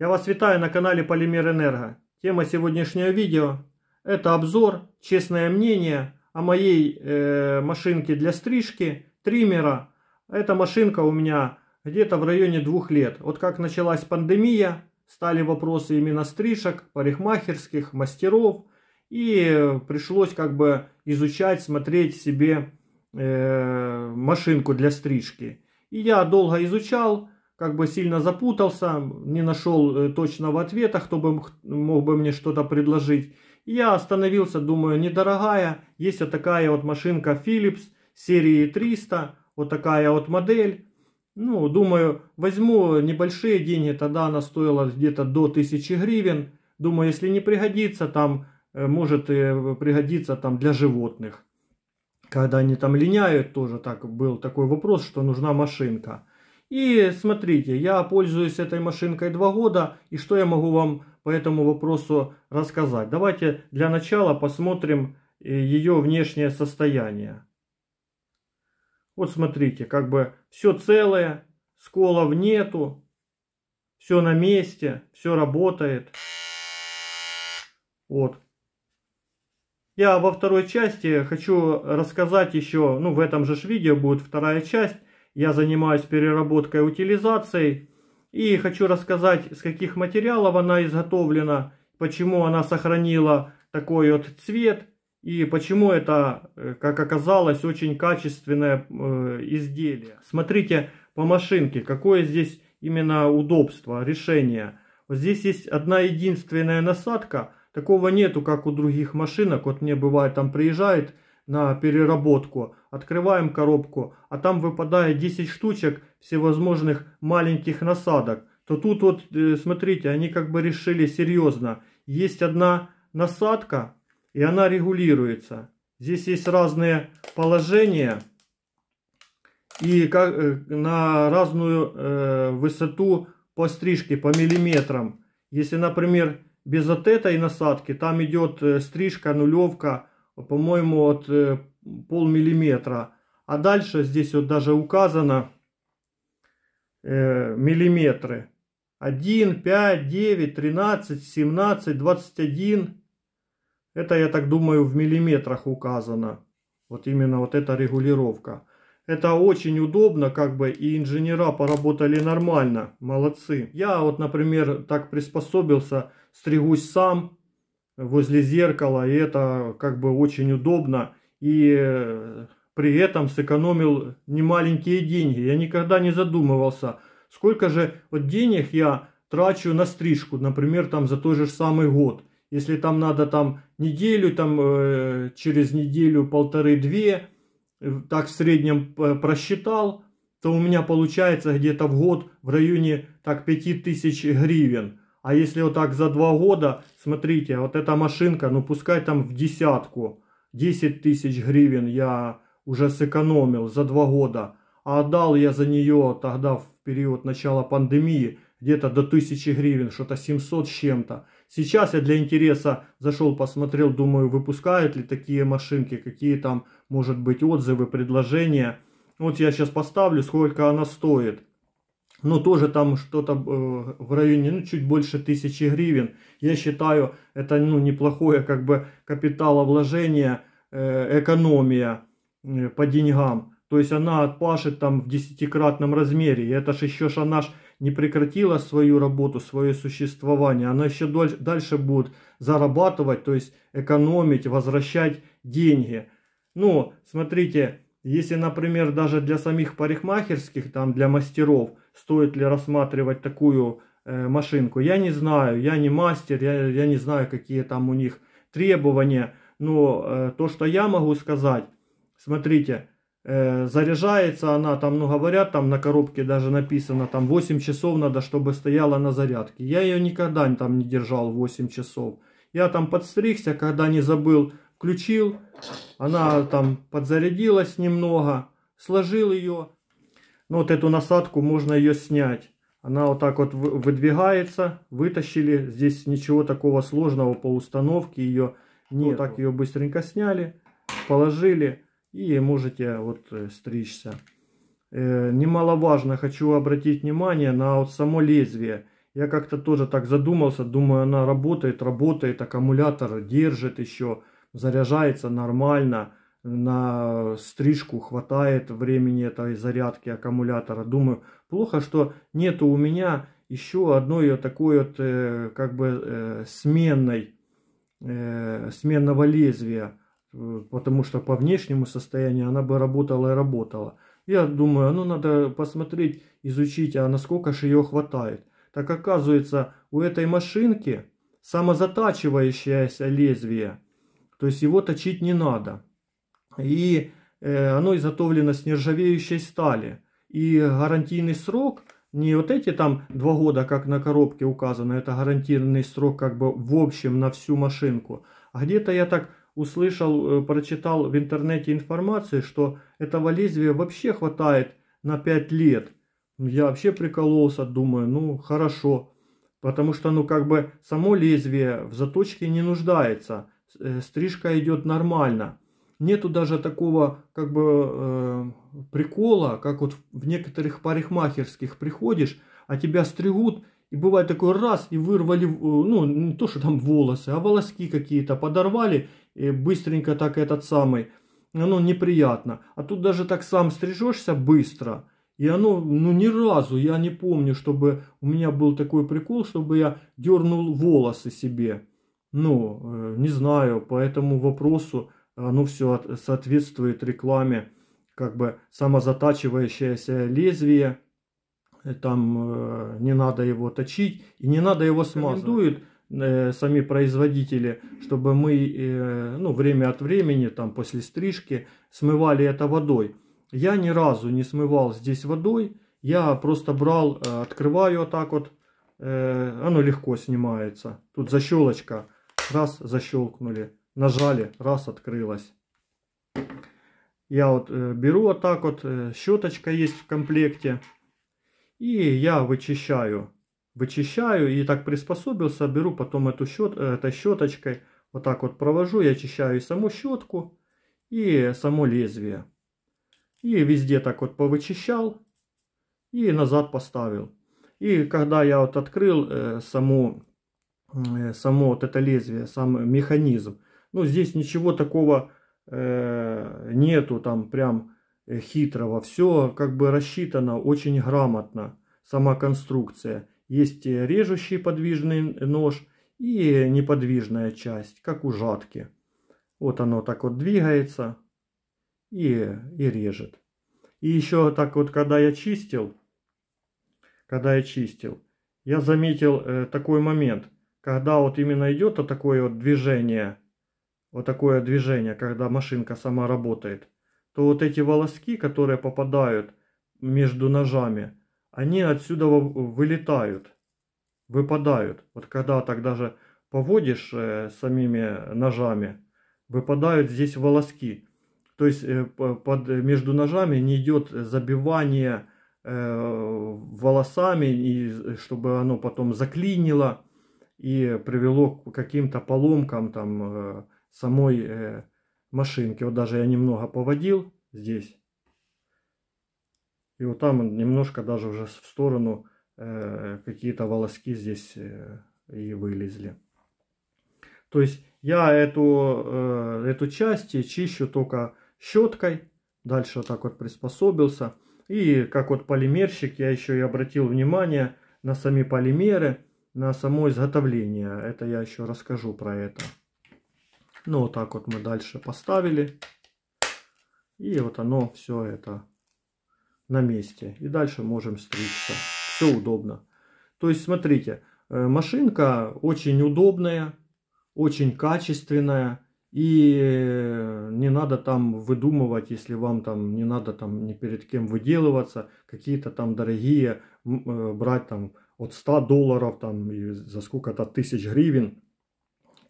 Я вас витаю на канале Полимер Энерго. Тема сегодняшнего видео – это обзор, честное мнение о моей э, машинке для стрижки, триммера. Эта машинка у меня где-то в районе двух лет. Вот как началась пандемия, стали вопросы именно стрижек, парикмахерских, мастеров. И пришлось как бы изучать, смотреть себе э, машинку для стрижки. И я долго изучал, как бы сильно запутался, не нашел э, точного ответа, кто бы мог бы мне что-то предложить. я остановился, думаю, недорогая, есть вот такая вот машинка Philips серии 300, вот такая вот модель. Ну, думаю, возьму небольшие деньги, тогда она стоила где-то до 1000 гривен. Думаю, если не пригодится, там э, может э, пригодиться там для животных. Когда они там линяют, тоже так был такой вопрос, что нужна машинка. И смотрите, я пользуюсь этой машинкой два года, и что я могу вам по этому вопросу рассказать? Давайте для начала посмотрим э, ее внешнее состояние. Вот смотрите, как бы все целое, сколов нету, все на месте, все работает. Вот. Я во второй части хочу рассказать еще, ну в этом же видео будет вторая часть, я занимаюсь переработкой и утилизацией. И хочу рассказать, из каких материалов она изготовлена, почему она сохранила такой вот цвет и почему это, э, как оказалось, очень качественное э, изделие. Смотрите по машинке, какое здесь именно удобство, решение. Вот здесь есть одна единственная насадка. Такого нету, как у других машинок. Вот мне бывает, там приезжает на переработку. Открываем коробку, а там выпадает 10 штучек всевозможных маленьких насадок. То тут вот, э, смотрите, они как бы решили серьезно. Есть одна насадка, и она регулируется. Здесь есть разные положения и как, э, на разную э, высоту по стрижке, по миллиметрам. Если, например, без вот этой насадки, там идет э, стрижка, нулевка, по-моему, от полмиллиметра. А дальше здесь вот даже указано э, миллиметры. 1, 5, 9, 13, 17, 21. Это, я так думаю, в миллиметрах указано. Вот именно вот эта регулировка. Это очень удобно, как бы, и инженера поработали нормально, молодцы. Я вот, например, так приспособился, стригусь сам возле зеркала, и это, как бы, очень удобно и э, при этом сэкономил немаленькие деньги. Я никогда не задумывался, сколько же вот денег я трачу на стрижку, например, там за тот же самый год. Если там надо там неделю, там э, через неделю полторы-две, э, так в среднем э, просчитал, то у меня получается где-то в год в районе так 5000 гривен. А если вот так за два года, смотрите, вот эта машинка, ну пускай там в десятку – 10 тысяч гривен я уже сэкономил за два года, а отдал я за нее тогда в период начала пандемии где-то до 1000 гривен, что-то 700 с чем-то. Сейчас я для интереса зашел, посмотрел, думаю, выпускают ли такие машинки, какие там, может быть, отзывы, предложения. Вот я сейчас поставлю, сколько она стоит ну, тоже там что-то э, в районе, ну, чуть больше тысячи гривен. Я считаю, это, ну, неплохое, как бы, капиталовложение, э, экономия э, по деньгам. То есть она отпашет там в десятикратном размере. И это же еще ж она ж не прекратила свою работу, свое существование. Она еще дольше, дальше будет зарабатывать, то есть экономить, возвращать деньги. Ну, смотрите, если, например, даже для самих парикмахерских, там, для мастеров – стоит ли рассматривать такую э, машинку. Я не знаю, я не мастер, я, я не знаю, какие там у них требования. Но э, то, что я могу сказать, смотрите, э, заряжается она там, ну говорят, там на коробке даже написано, там 8 часов надо, чтобы стояла на зарядке. Я ее никогда там не держал 8 часов. Я там подстригся, когда не забыл, включил, она там подзарядилась немного, сложил ее. Ну, вот эту насадку можно ее снять. Она вот так вот выдвигается, вытащили. Здесь ничего такого сложного по установке ее нет. Ну, вот так ее быстренько сняли, положили и можете вот э, стричься. Э, немаловажно, хочу обратить внимание на вот само лезвие. Я как-то тоже так задумался, думаю, она работает, работает, аккумулятор держит еще, заряжается нормально на стрижку хватает времени этой зарядки аккумулятора. Думаю, плохо, что нету у меня еще одной такой вот э, как бы э, сменной, э, сменного лезвия, потому что по внешнему состоянию она бы работала и работала. Я думаю, а ну надо посмотреть, изучить, а насколько же ее хватает. Так оказывается, у этой машинки самозатачивающееся лезвие, то есть его точить не надо и э, оно изготовлено с нержавеющей стали. И гарантийный срок не вот эти там два года, как на коробке указано, это гарантийный срок как бы в общем на всю машинку. А где-то я так услышал, э, прочитал в интернете информацию, что этого лезвия вообще хватает на 5 лет. Ну, я вообще прикололся, думаю, ну хорошо. Потому что, ну как бы само лезвие в заточке не нуждается. Э, стрижка идет нормально нету даже такого как бы э, прикола, как вот в некоторых парикмахерских приходишь, а тебя стригут, и бывает такой раз, и вырвали, э, ну, не то, что там волосы, а волоски какие-то подорвали, и быстренько так этот самый, оно неприятно. А тут даже так сам стрижешься быстро, и оно, ну, ни разу, я не помню, чтобы у меня был такой прикол, чтобы я дернул волосы себе. Ну, э, не знаю, по этому вопросу оно все соответствует рекламе, как бы самозатачивающееся лезвие, там э, не надо его точить и не надо его смазывать. Э, сами производители, чтобы мы э, ну, время от времени, там после стрижки, смывали это водой. Я ни разу не смывал здесь водой, я просто брал, э, открываю вот так вот, оно легко снимается. Тут защелочка, раз защелкнули нажали, раз, открылась. Я вот э, беру вот так вот, э, щеточка есть в комплекте. И я вычищаю. Вычищаю и так приспособился, беру потом эту щет, э, этой щеточкой, вот так вот провожу, я очищаю и саму щетку, и само лезвие. И везде так вот повычищал, и назад поставил. И когда я вот открыл э, саму, э, само вот это лезвие, сам механизм, ну, здесь ничего такого э, нету, там прям э, хитрого. Все как бы рассчитано очень грамотно, сама конструкция. Есть э, режущий подвижный нож и неподвижная часть, как у жатки. Вот оно так вот двигается и, и режет. И еще так вот, когда я чистил, когда я чистил, я заметил э, такой момент, когда вот именно идет вот такое вот движение – вот такое движение, когда машинка сама работает, то вот эти волоски, которые попадают между ножами, они отсюда вылетают, выпадают. Вот когда так даже поводишь э, самими ножами, выпадают здесь волоски. То есть э, под, между ножами не идет забивание э, волосами, и, чтобы оно потом заклинило и привело к каким-то поломкам, там, э, самой э, машинки. Вот даже я немного поводил здесь. И вот там немножко даже уже в сторону э, какие-то волоски здесь э, и вылезли. То есть я эту, э, эту часть чищу только щеткой. Дальше вот так вот приспособился. И как вот полимерщик я еще и обратил внимание на сами полимеры, на само изготовление. Это я еще расскажу про это. Ну, вот так вот мы дальше поставили. И вот оно все это на месте. И дальше можем стричься. Все удобно. То есть, смотрите, э, машинка очень удобная, очень качественная. И э, не надо там выдумывать, если вам там не надо там ни перед кем выделываться, какие-то там дорогие э, брать там от 100 долларов там и за сколько-то тысяч гривен.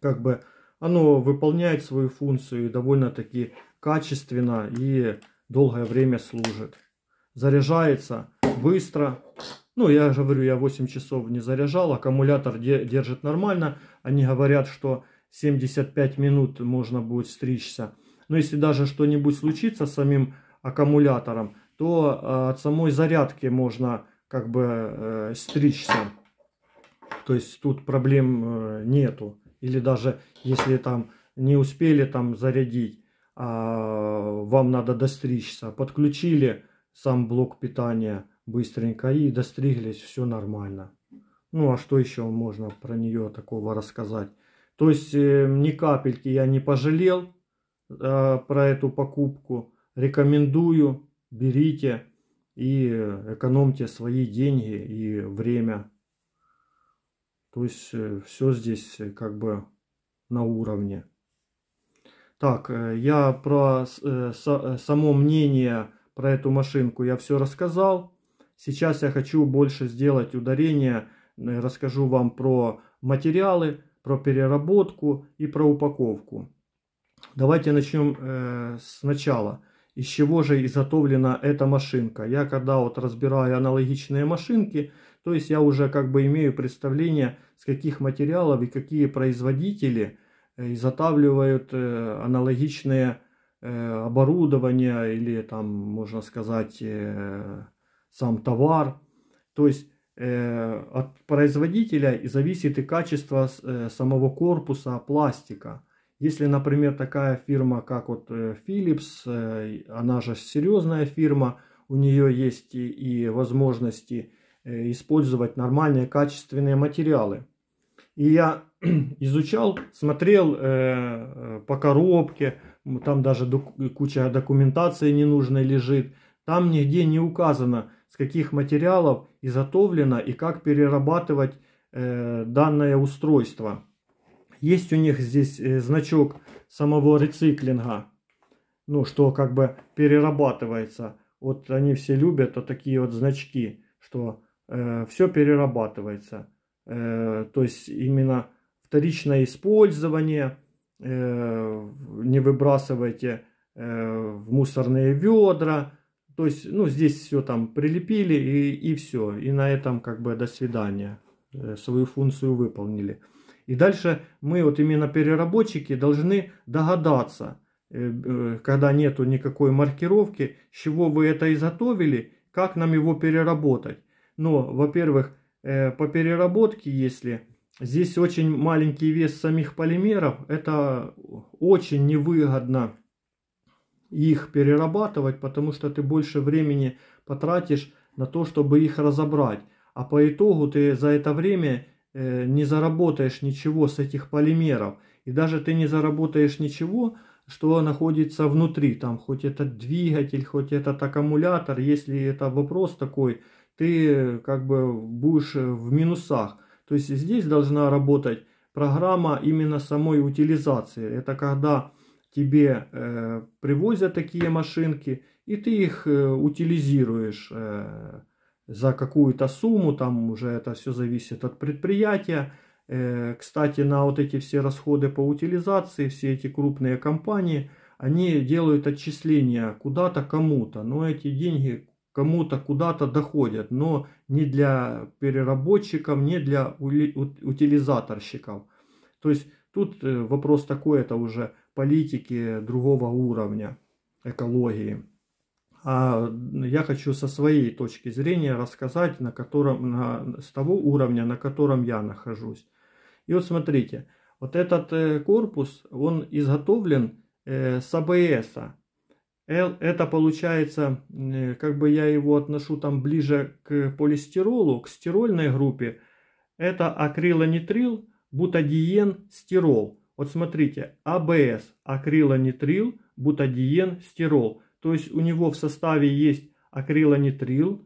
Как бы оно выполняет свою функцию и довольно-таки качественно и долгое время служит. Заряжается быстро. Ну, я говорю, я 8 часов не заряжал, аккумулятор держит нормально. Они говорят, что 75 минут можно будет стричься. Но если даже что-нибудь случится с самим аккумулятором, то э, от самой зарядки можно как бы э, стричься. То есть тут проблем э, нету или даже если там не успели там зарядить, а вам надо достричься, подключили сам блок питания быстренько и достриглись, все нормально. Ну а что еще можно про нее такого рассказать? То есть э, ни капельки я не пожалел э, про эту покупку. Рекомендую, берите и э, экономьте свои деньги и время. То есть э, все здесь э, как бы на уровне. Так, э, я про само мнение про эту машинку я все рассказал. Сейчас я хочу больше сделать ударение. Расскажу вам про материалы, про переработку и про упаковку. Давайте начнем сначала. Из чего же изготовлена эта машинка? Я когда вот разбираю аналогичные машинки, то есть я уже как бы имею представление, с каких материалов и какие производители э, изготавливают э, аналогичные э, оборудование или там, можно сказать, сам товар. То есть от производителя и зависит и качество самого корпуса пластика. Если, например, такая фирма, как вот Philips, она же серьезная фирма, у нее есть и возможности Э, использовать нормальные качественные материалы. И я изучал, смотрел э, э по коробке, там даже док куча документации ненужной лежит. Там нигде не указано, с каких материалов изготовлено и как перерабатывать э, данное устройство. Есть у них здесь э, значок самого рециклинга, ну что как бы перерабатывается. Вот они все любят вот такие вот значки, что Э, все перерабатывается. Э, то есть именно вторичное использование, э, не выбрасывайте в мусорные ведра. То есть, ну, здесь все там прилепили и, и все. И на этом как бы до свидания. свою функцию выполнили. И дальше мы, вот именно переработчики, должны догадаться, когда нету никакой маркировки, с чего вы это изготовили, как нам его переработать. Но, во-первых, э, по переработке, если здесь очень маленький вес самих полимеров, это очень невыгодно их перерабатывать, потому что ты больше времени потратишь на то, чтобы их разобрать. А по итогу ты за это время э, не заработаешь ничего с этих полимеров. И даже ты не заработаешь ничего, что находится внутри. Там хоть этот двигатель, хоть этот аккумулятор, если это вопрос такой – ты как бы будешь э, в минусах. То есть здесь должна работать программа именно самой утилизации. Это когда тебе э, привозят такие машинки, и ты их э, утилизируешь э, за какую-то сумму, там уже это все зависит от предприятия. Э, кстати, на вот эти все расходы по утилизации, все эти крупные компании, они делают отчисления куда-то, кому-то, но эти деньги кому-то куда-то доходят, но не для переработчиков, не для утилизаторщиков. То есть тут э, вопрос такой, это уже политики другого уровня экологии. А я хочу со своей точки зрения рассказать, на котором, на, с того уровня, на котором я нахожусь. И вот смотрите, вот этот э, корпус, он изготовлен э, с АБСа. L это получается, как бы я его отношу там ближе к полистиролу, к стирольной группе. Это акрилонитрил, бутадиен, стирол. Вот смотрите, АБС, акрилонитрил, бутадиен, стирол. То есть у него в составе есть акрилонитрил,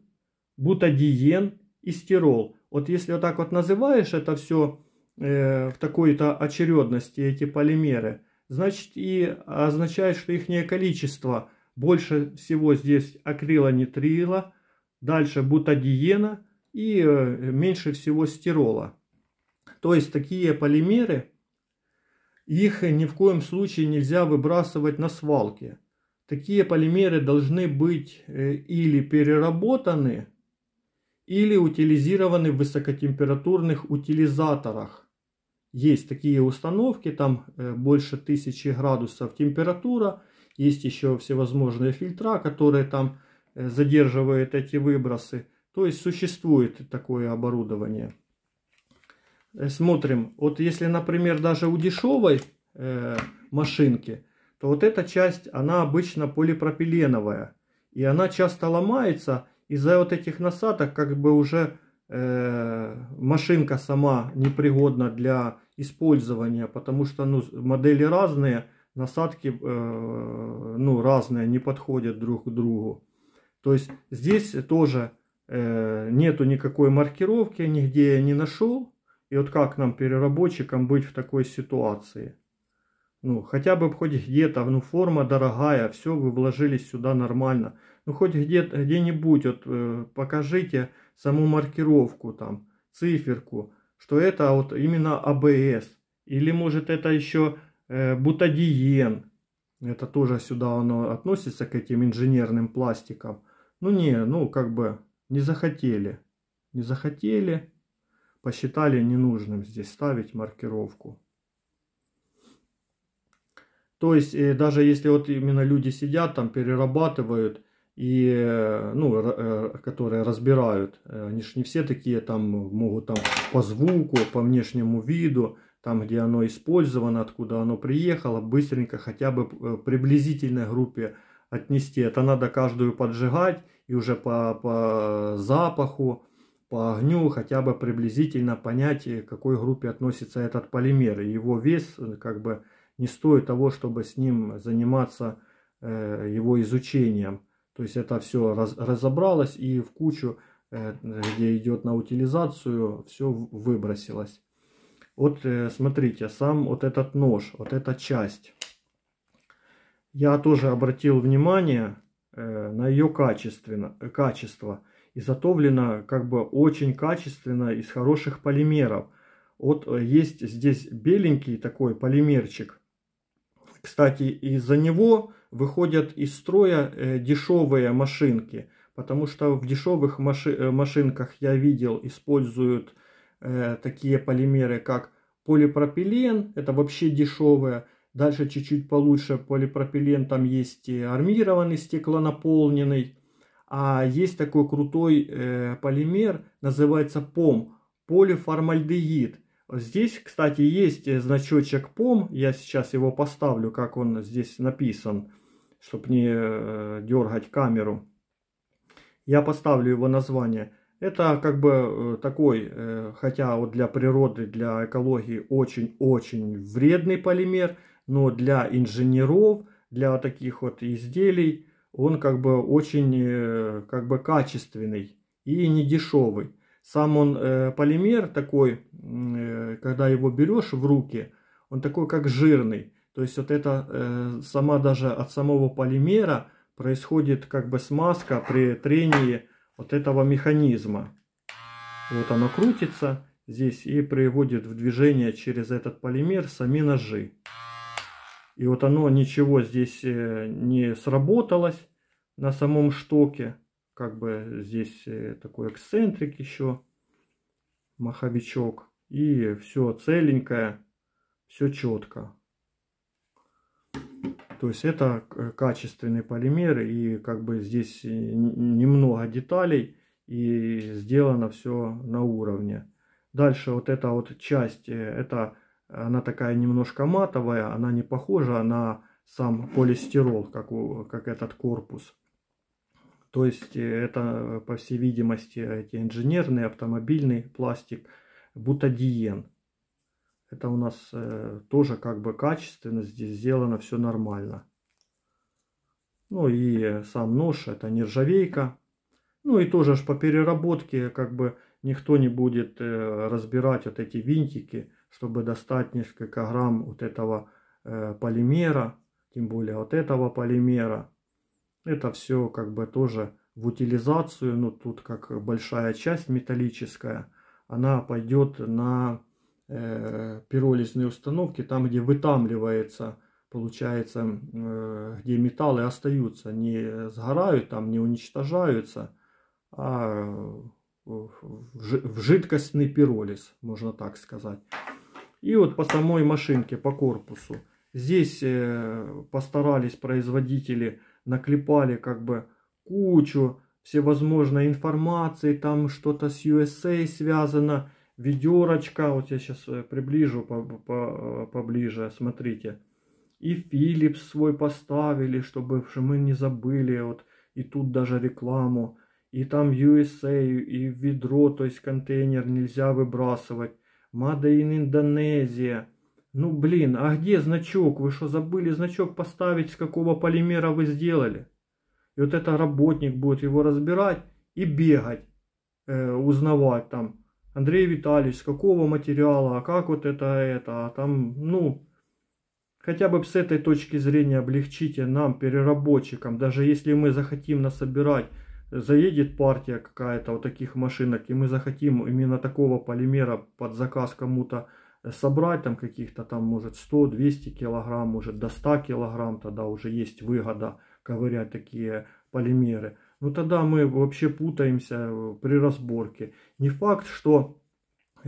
бутадиен и стирол. Вот если вот так вот называешь это все э, в такой-то очередности, эти полимеры – значит и означает, что их количество больше всего здесь акрилонитрила, дальше бутадиена и э, меньше всего стирола. То есть такие полимеры, их ни в коем случае нельзя выбрасывать на свалке. Такие полимеры должны быть э, или переработаны, или утилизированы в высокотемпературных утилизаторах – есть такие установки, там э, больше тысячи градусов температура. Есть еще всевозможные фильтра, которые там э, задерживают эти выбросы. То есть существует такое оборудование. Э, смотрим, вот если, например, даже у дешевой машинки, то вот эта часть, она обычно полипропиленовая. И она часто ломается из-за вот этих насадок, как бы уже Э, машинка сама непригодна для использования, потому что ну, модели разные, насадки э, ну, разные, не подходят друг к другу. То есть здесь тоже э, нету никакой маркировки, нигде я не нашел. И вот как нам, переработчикам, быть в такой ситуации? Ну, хотя бы хоть где-то, а, ну, форма дорогая, все, вы вложились сюда нормально. Ну, хоть где где-нибудь, вот, э, покажите саму маркировку там, циферку, что это вот именно АБС. Или, может, это еще э, бутадиен. Это тоже сюда оно относится, к этим инженерным пластикам. Ну, не, ну, как бы, не захотели. Не захотели, посчитали ненужным здесь ставить маркировку. То есть э, даже если вот именно люди сидят там, перерабатывают, и, э, ну, э, которые разбирают, они же не все такие там могут там по звуку, по внешнему виду, там, где оно использовано, откуда оно приехало, быстренько хотя бы приблизительной группе отнести. Это надо каждую поджигать и уже по, по запаху, по огню хотя бы приблизительно понять, к какой группе относится этот полимер. Его вес как бы не стоит того, чтобы с ним заниматься э, его изучением. То есть это все раз, разобралось и в кучу, э, где идет на утилизацию, все выбросилось. Вот э, смотрите, сам вот этот нож, вот эта часть. Я тоже обратил внимание на ее качественно, качество. Изготовлено как бы очень качественно из хороших полимеров. Вот есть здесь беленький такой полимерчик кстати, из-за него выходят из строя э, дешевые машинки, потому что в дешевых э, машинках я видел используют э, такие полимеры, как полипропилен, это вообще дешевое. Дальше чуть-чуть получше полипропилен, там есть армированный стеклонаполненный. А есть такой крутой э, полимер, называется ПОМ, полиформальдегид. Здесь, кстати, есть э, значочек POM. Я сейчас его поставлю, как он здесь написан, чтобы не э, дергать камеру. Я поставлю его название. Это как бы э, такой, хотя вот для природы, для экологии очень-очень вредный полимер, но для инженеров, для таких вот изделий он как бы очень как бы качественный и недешевый. Сам он э, полимер такой, э, когда его берешь в руки, он такой как жирный. То есть вот это э, сама даже от самого полимера происходит как бы смазка при трении вот этого механизма. Вот оно крутится здесь и приводит в движение через этот полимер сами ножи. И вот оно ничего здесь э, не сработалось на самом штоке как бы здесь э, такой эксцентрик еще, маховичок. И все целенькое, все четко. То есть это качественный полимер и как бы здесь э, немного деталей и сделано все на уровне. Дальше вот эта вот часть, э, это она такая немножко матовая, она не похожа на сам полистирол, как, у, как этот корпус. То есть э, это, э, по всей видимости, эти инженерный, автомобильный пластик, бутадиен. Это у нас э, тоже как бы качественно, здесь сделано все нормально. Ну и э, сам нож, это нержавейка. Ну и тоже ж по переработке как бы никто не будет э, разбирать вот эти винтики, чтобы достать несколько грамм вот этого э, полимера, тем более вот этого полимера. Это все как бы тоже в утилизацию, но ну, тут как большая часть металлическая, она пойдет на э, пиролизные установки, там где вытамливается, получается, э, где металлы остаются, не сгорают там, не уничтожаются, а в жидкостный пиролиз, можно так сказать. И вот по самой машинке, по корпусу. Здесь э, постарались производители наклепали как бы кучу всевозможной информации, там что-то с USA связано, ведерочка, вот я сейчас э, приближу э, поближе, смотрите. И Philips свой поставили, чтобы мы не забыли, вот, и тут даже рекламу. И там USA, и ведро, то есть контейнер нельзя выбрасывать. Made in Indonesia – ну блин, а где значок? Вы что, забыли значок поставить, с какого полимера вы сделали? И вот этот работник будет его разбирать и бегать, э, узнавать там. Андрей Витальевич, с какого материала, а как вот это, это, а там, ну, хотя бы с этой точки зрения облегчите нам, переработчикам, даже если мы захотим насобирать, заедет партия какая-то вот таких машинок, и мы захотим именно такого полимера под заказ кому-то собрать там каких-то там, может, 100-200 килограмм, может, до 100 килограмм, тогда уже есть выгода ковырять такие полимеры. Ну тогда мы вообще путаемся э, при разборке. Не факт, что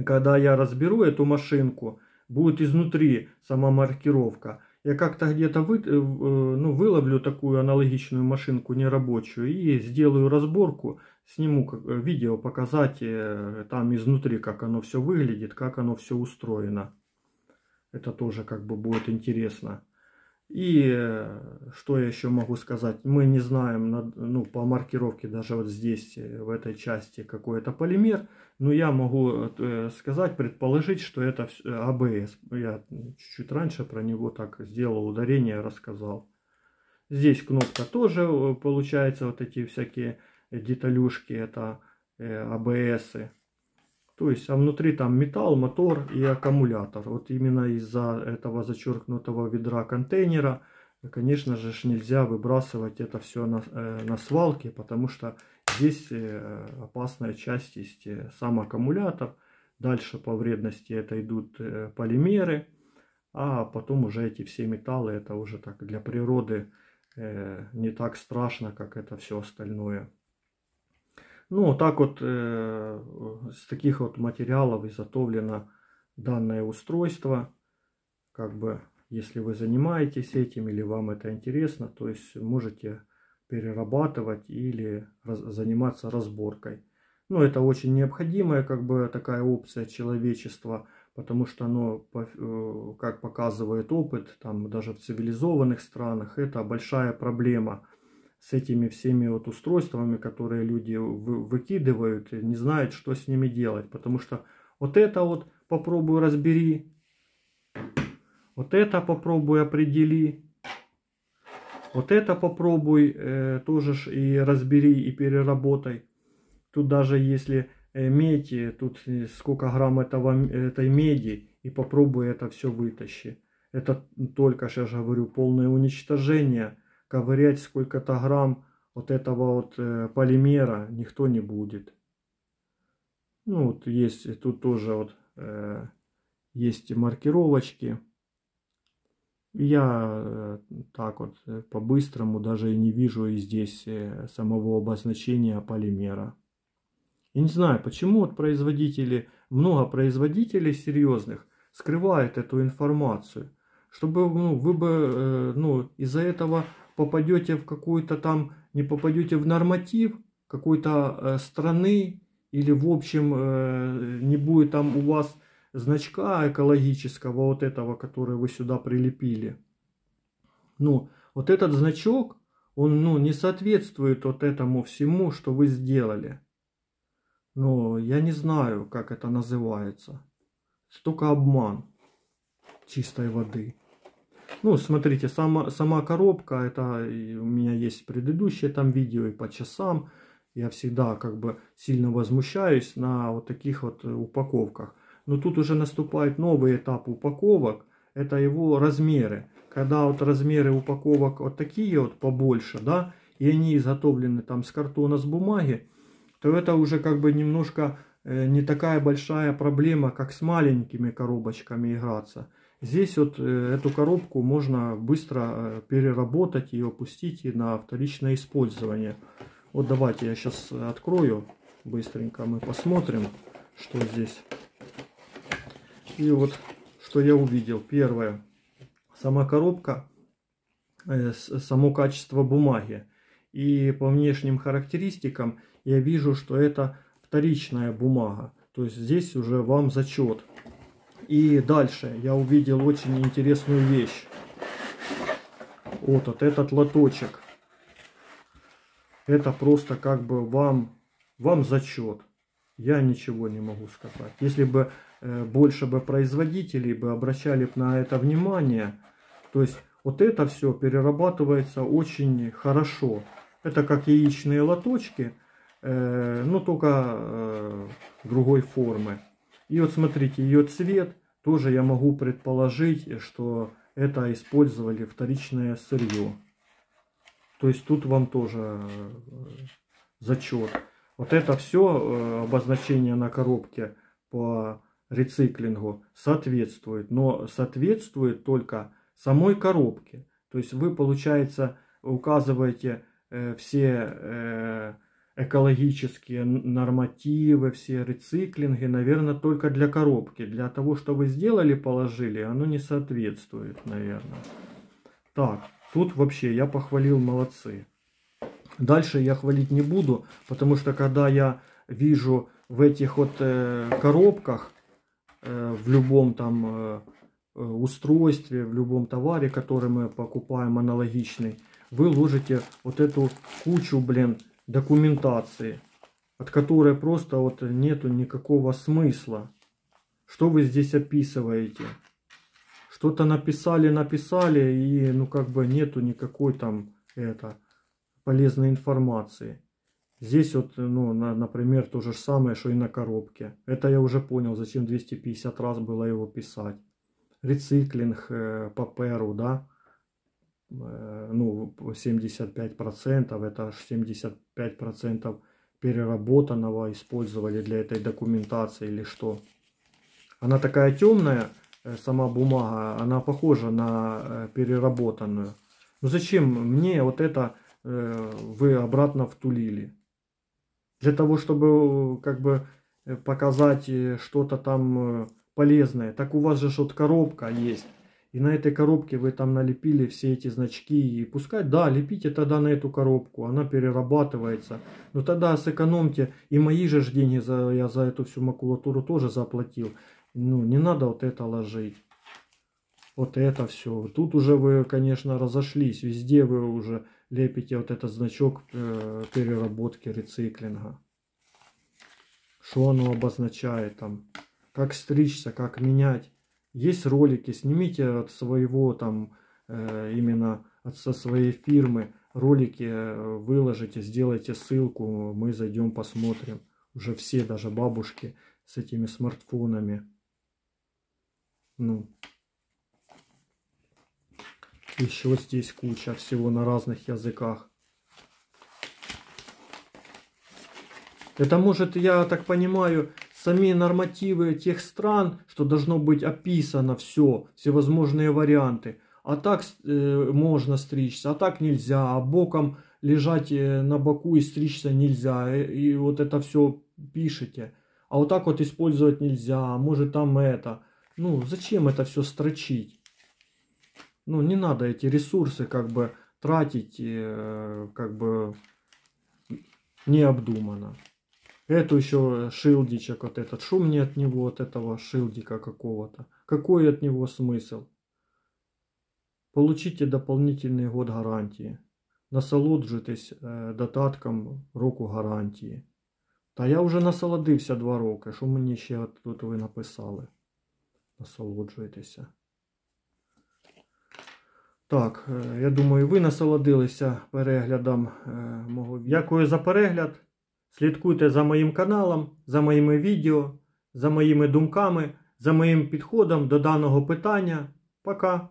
когда я разберу эту машинку, будет изнутри сама маркировка. Я как-то где-то вы, э, э, ну, выловлю такую аналогичную машинку нерабочую и сделаю разборку Сниму э, видео, показать э, там изнутри, как оно все выглядит, как оно все устроено. Это тоже как бы будет интересно. И э, что я еще могу сказать? Мы не знаем ну, по маркировке даже вот здесь, в этой части, какой это полимер. Но я могу сказать, предположить, что это АБС. Я чуть-чуть раньше про него так сделал ударение, рассказал. Здесь кнопка тоже получается вот эти всякие деталюшки, это э, АБС. То есть, а внутри там металл, мотор и аккумулятор. Вот именно из-за этого зачеркнутого ведра контейнера, конечно же, нельзя выбрасывать это все на, э, на свалке, потому что здесь э, опасная часть есть сам аккумулятор. Дальше по вредности это идут полимеры, а потом уже эти все металлы, это уже так для природы не так страшно, как это все остальное. Ну, так вот, э, с таких вот материалов изготовлено данное устройство. Как бы, если вы занимаетесь этим или вам это интересно, то есть можете перерабатывать или раз, заниматься разборкой. Ну, это очень необходимая, как бы, такая опция человечества, потому что оно, э, как показывает опыт, там, даже в цивилизованных странах, это большая проблема – с этими всеми вот устройствами, которые люди выкидывают, не знают, что с ними делать. Потому что вот это вот попробуй разбери, вот это попробуй определи, вот это попробуй э, тоже и разбери, и переработай. Тут даже если э, медь, э, тут э, сколько грамм этого, этой меди, и попробуй это все вытащи. Это только, я же говорю, полное уничтожение – ковырять сколько-то грамм вот этого вот э, полимера никто не будет. Ну вот есть, тут тоже вот э, есть маркировочки. Я э, так вот э, по-быстрому даже и не вижу и здесь э, самого обозначения полимера. И не знаю, почему вот производители, много производителей серьезных скрывают эту информацию, чтобы ну, вы бы, э, ну, из-за этого попадете в какую-то там, не попадете в норматив какой-то э, страны или в общем э, не будет там у вас значка экологического вот этого, который вы сюда прилепили. Ну, вот этот значок, он ну, не соответствует вот этому всему, что вы сделали. Но я не знаю, как это называется. Столько обман чистой воды. Ну, смотрите, сама, сама коробка, это у меня есть предыдущее там видео и по часам. Я всегда как бы сильно возмущаюсь на вот таких вот э, упаковках. Но тут уже наступает новый этап упаковок. Это его размеры. Когда вот размеры упаковок вот такие вот побольше, да, и они изготовлены там с картона, с бумаги, то это уже как бы немножко э, не такая большая проблема, как с маленькими коробочками играться. Здесь вот э, эту коробку можно быстро э, переработать и опустить на вторичное использование. Вот давайте я сейчас открою, быстренько мы посмотрим, что здесь. И вот что я увидел. Первое, сама коробка, э, само качество бумаги. И по внешним характеристикам я вижу, что это вторичная бумага. То есть здесь уже вам зачет. И дальше я увидел очень интересную вещь. Вот, вот этот лоточек. Это просто как бы вам, вам зачет. Я ничего не могу сказать. Если бы э, больше бы производителей бы обращали бы на это внимание, то есть вот это все перерабатывается очень хорошо. Это как яичные лоточки, э, но ну, только э, другой формы. И вот смотрите, ее цвет, тоже я могу предположить, что это использовали вторичное сырье. То есть тут вам тоже э, зачет. Вот это все э, обозначение на коробке по рециклингу соответствует. Но соответствует только самой коробке. То есть вы, получается, указываете э, все экологические нормативы, все рециклинги, наверное, только для коробки. Для того, что вы сделали, положили, оно не соответствует, наверное. Так, тут вообще я похвалил, молодцы. Дальше я хвалить не буду, потому что когда я вижу в этих вот э, коробках, э, в любом там э, э устройстве, в любом товаре, который мы покупаем аналогичный, вы ложите вот эту кучу, блин, документации, от которой просто вот нету никакого смысла. Что вы здесь описываете? Что-то написали, написали, и ну как бы нету никакой там это, полезной информации. Здесь вот, ну, на, например, то же самое, что и на коробке. Это я уже понял, зачем 250 раз было его писать. Рециклинг э, по перу, да. Э, ну, 75%, процентов это аж 75% переработанного использовали для этой документации или что. Она такая темная, э, сама бумага, она похожа на э, переработанную. Ну зачем мне вот это вы обратно втулили? Для того, чтобы как бы показать что-то там полезное. Так у вас же что-то коробка есть и на этой коробке вы там налепили все эти значки, и пускай, да, лепите тогда на эту коробку, она перерабатывается, но тогда сэкономьте, и мои же деньги за, я за эту всю макулатуру тоже заплатил, ну, не надо вот это ложить. Вот это все. Тут уже вы, конечно, разошлись. Везде вы уже лепите вот этот значок э, переработки рециклинга. Что оно обозначает там. Как стричься, как менять. Есть ролики, снимите от своего там, э, именно от, со своей фирмы ролики, э, выложите, сделайте ссылку, мы зайдем посмотрим. Уже все, даже бабушки с этими смартфонами. Ну, еще здесь куча всего на разных языках. Это может, я так понимаю, сами нормативы тех стран, что должно быть описано все, всевозможные варианты. А так э, можно стричься, а так нельзя, а боком лежать э, на боку и стричься нельзя. И, э, и вот это все пишете. А вот так вот использовать нельзя, а может там это. Ну, зачем это все строчить? Ну, не надо эти ресурсы как бы тратить, э, как бы необдуманно. Это еще шилдичек, вот этот шум мне от него, от этого шилдика какого-то. Какой от него смысл? Получите дополнительный год гарантии. Насолоджуйтесь э, додатком року гарантии. Та я уже насолодився два роки. Что мне еще тут вы написали? Насолоджуйтесь. Так, э, я думаю, ви насолодилися переглядом э, мого. Дякую за перегляд. Слідкуйте за моїм каналом, за моїми відео, за моїми думками, за моїм підходом до даного питання. Пока!